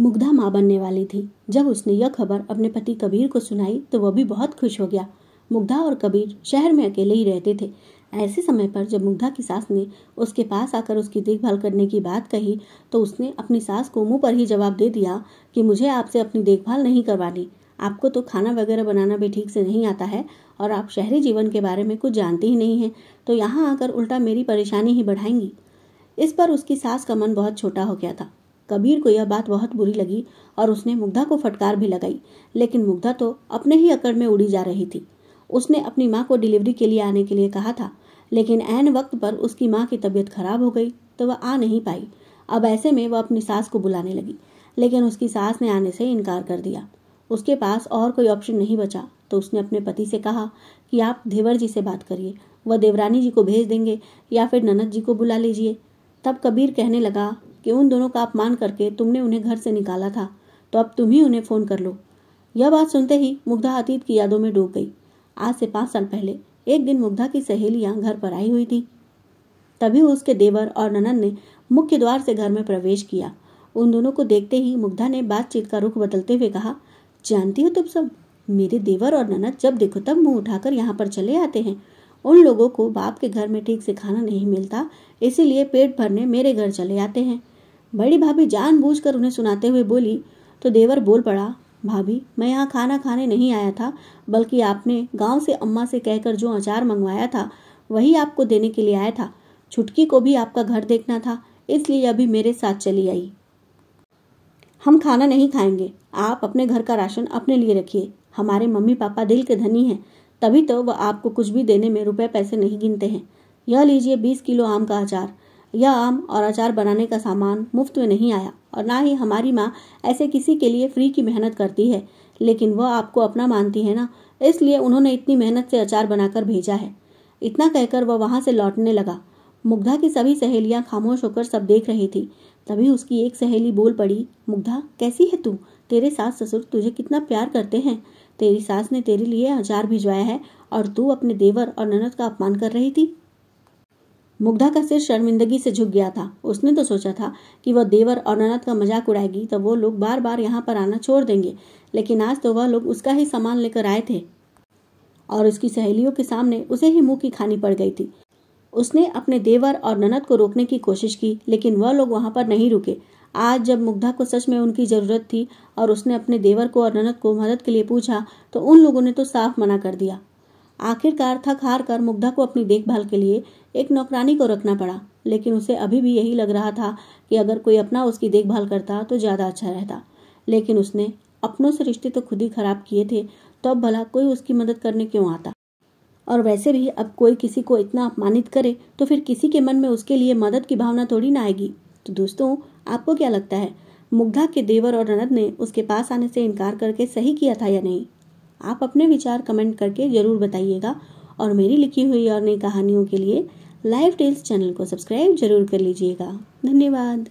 मुग्धा माँ बनने वाली थी जब उसने यह खबर अपने पति कबीर को सुनाई तो वह भी बहुत खुश हो गया मुग्धा और कबीर शहर में अकेले ही रहते थे ऐसे समय पर जब मुग्धा की सास ने उसके पास आकर उसकी देखभाल करने की बात कही तो उसने अपनी सास को मुंह पर ही जवाब दे दिया कि मुझे आपसे अपनी देखभाल नहीं करवानी आपको तो खाना वगैरह बनाना भी ठीक से नहीं आता है और आप शहरी जीवन के बारे में कुछ जानती ही नहीं हैं तो यहाँ आकर उल्टा मेरी परेशानी ही बढ़ाएंगी इस पर उसकी सास का मन बहुत छोटा हो गया था कबीर को यह बात बहुत बुरी लगी और उसने मुग्धा को फटकार भी लगाई लेकिन मुग्धा तो अपने ही अकड़ में उड़ी जा रही थी उसने अपनी माँ को डिलीवरी के लिए आने के लिए कहा था लेकिन ऐन वक्त पर उसकी माँ की तबीयत खराब हो गई तो वह आ नहीं पाई अब ऐसे में वह अपनी सास को बुलाने लगी लेकिन उसकी सास ने आने से इनकार कर दिया उसके पास और कोई ऑप्शन नहीं बचा तो उसने अपने पति से कहा कि आप देवर जी से बात करिए वह देवरानी जी को भेज देंगे या फिर ननद जी को बुला लीजिए तब कबीर कहने लगा कि उन दोनों का अपमान करके तुमने उन्हें घर से निकाला था तो अब तुम ही उन्हें फोन कर लो यह बात सुनते ही मुग्धा अतीत की यादों में डूब गई आज से पांच साल पहले एक दिन मुग्धा की सहेलियां घर पर आई हुई थी तभी उसके देवर और ननन ने मुख्य द्वार से घर में प्रवेश किया उन दोनों को देखते ही मुग्धा ने बातचीत का रुख बदलते हुए कहा जानती हो तुम सब मेरे देवर और ननद जब देखो तब मुंह उठाकर यहाँ पर चले आते हैं उन लोगों को बाप के घर में ठीक से खाना नहीं मिलता इसीलिए पेट भरने मेरे घर चले आते हैं बड़ी भाभी जानबूझकर उन्हें सुनाते हुए बोली तो देवर बोल पड़ा भाभी मैं यहाँ खाना खाने नहीं आया था बल्कि आपने गांव से अम्मा से कहकर जो अचार मंगवाया था वही आपको देने के लिए आया था छुटकी को भी आपका घर देखना था इसलिए अभी मेरे साथ चली आई हम खाना नहीं खाएंगे आप अपने घर का राशन अपने लिए रखिए हमारे मम्मी पापा दिल के धनी हैं तभी तो वह आपको कुछ भी देने में रुपए पैसे नहीं गिनते हैं यह लीजिए बीस किलो आम का अचार यह आम और अचार बनाने का सामान मुफ्त में नहीं आया और ना ही हमारी माँ ऐसे किसी के लिए फ्री की मेहनत करती है लेकिन वह आपको अपना मानती है ना इसलिए उन्होंने इतनी मेहनत से अचार बनाकर भेजा है इतना कहकर वह वहां से लौटने लगा मुग्धा की सभी सहेलियां खामोश होकर सब देख रही थी तभी उसकी एक सहेली बोल पड़ी मुग्धा कैसी है तू तेरे सास ससुर तुझे कितना प्यार करते हैं तेरी सास ने तेरे लिए अचार भिजवाया है और तू अपने देवर और ननद का अपमान कर रही थी मुग्धा का सिर शर्मिंदगी से झुक गया था उसने तो सोचा था कि वह देवर और ननद का मजाक उड़ाएगी तो वो लोग बार बार यहाँ पर आना छोड़ देंगे लेकिन आज तो वह लोग उसका ही सामान लेकर आए थे और उसकी सहेलियों के सामने उसे ही मुंह की खानी पड़ गई थी उसने अपने देवर और ननद को रोकने की कोशिश की लेकिन वह लोग वहां पर नहीं रुके आज जब मुग्धा को सच में उनकी ज़रूरत थी और उसने अपने देवर को और ननद को मदद के लिए पूछा तो उन लोगों ने तो साफ मना कर दिया आखिरकार थक हार कर मुग्धा को अपनी देखभाल के लिए एक नौकरानी को रखना पड़ा लेकिन उसे अभी भी यही लग रहा था कि अगर कोई अपना उसकी देखभाल करता तो ज़्यादा अच्छा रहता लेकिन उसने अपनों से रिश्ते तो खुद ही खराब किए थे तो अब भला कोई उसकी मदद करने क्यों आता और वैसे भी अब कोई किसी को इतना अपमानित करे तो फिर किसी के मन में उसके लिए मदद की भावना थोड़ी ना आएगी तो दोस्तों आपको क्या लगता है मुग्धा के देवर और रनद ने उसके पास आने से इनकार करके सही किया था या नहीं आप अपने विचार कमेंट करके ज़रूर बताइएगा और मेरी लिखी हुई और नई कहानियों के लिए लाइव टेल्स चैनल को सब्सक्राइब जरूर कर लीजिएगा धन्यवाद